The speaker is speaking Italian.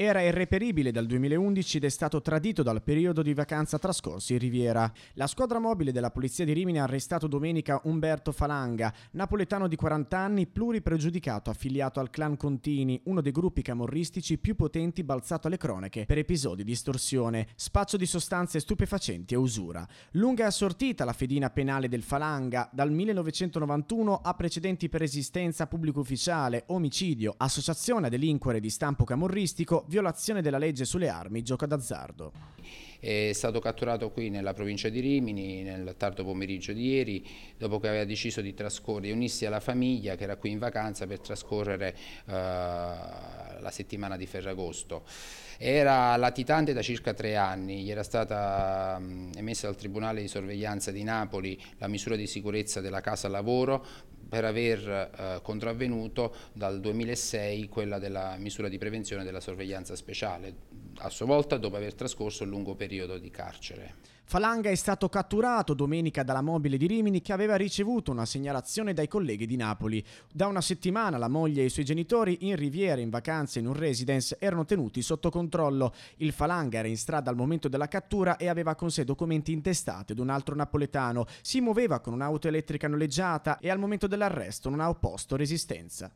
Era irreperibile dal 2011 ed è stato tradito dal periodo di vacanza trascorso in Riviera. La squadra mobile della polizia di Rimini ha arrestato domenica Umberto Falanga, napoletano di 40 anni, pluripregiudicato, affiliato al clan Contini, uno dei gruppi camorristici più potenti balzato alle cronache per episodi di estorsione, spaccio di sostanze stupefacenti e usura. Lunga è assortita la fedina penale del Falanga, dal 1991 ha precedenti per resistenza pubblico ufficiale, omicidio, associazione a delinquere di stampo camorristico, violazione della legge sulle armi, gioco d'azzardo. È stato catturato qui nella provincia di Rimini nel tardo pomeriggio di ieri, dopo che aveva deciso di trascorrere, unirsi alla famiglia che era qui in vacanza per trascorrere eh, la settimana di Ferragosto. Era latitante da circa tre anni, gli era stata mh, emessa dal Tribunale di Sorveglianza di Napoli la misura di sicurezza della casa lavoro per aver eh, contravvenuto dal 2006 quella della misura di prevenzione della sorveglianza speciale a sua volta dopo aver trascorso un lungo periodo di carcere. Falanga è stato catturato domenica dalla mobile di Rimini che aveva ricevuto una segnalazione dai colleghi di Napoli. Da una settimana la moglie e i suoi genitori in riviera in vacanza in un residence erano tenuti sotto controllo. Il Falanga era in strada al momento della cattura e aveva con sé documenti intestati ad un altro napoletano. Si muoveva con un'auto elettrica noleggiata e al momento dell'arresto non ha opposto resistenza.